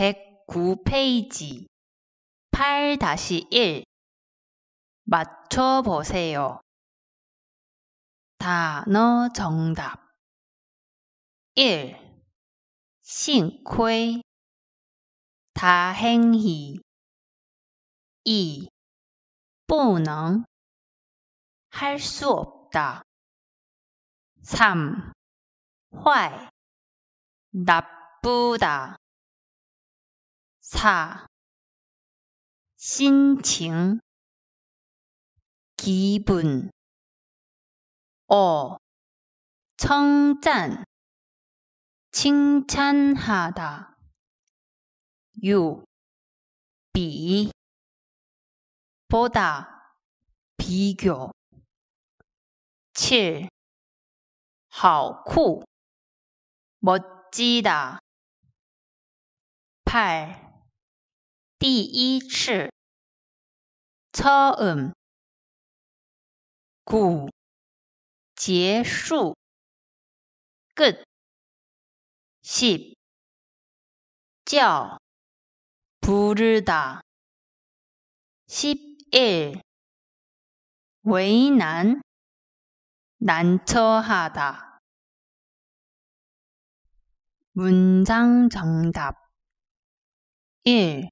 109페이지 8-1 맞춰보세요. 단어 정답 1. 싱쾌 다행히 2. 不能 할수 없다 3. 坏 나쁘다 사 신칭 기분 어 청짠 칭찬하다 6. 비 보다 비교 7. 好酷 멋지다 8. 第一次처음 구结束끝 십叫부르다 11 왜난 난처하다 문장 정답 1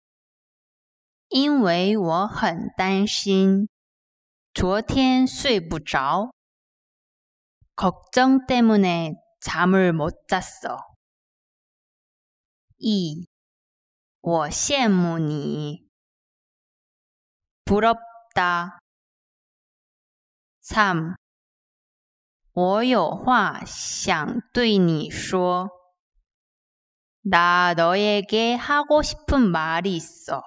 因为我很担心。昨天睡不着。 걱정 때문에 잠을 못 잤어. 2. 我羡慕你. 부럽다. 3. 我有话想对你说.나 너에게 하고 싶은 말이 있어.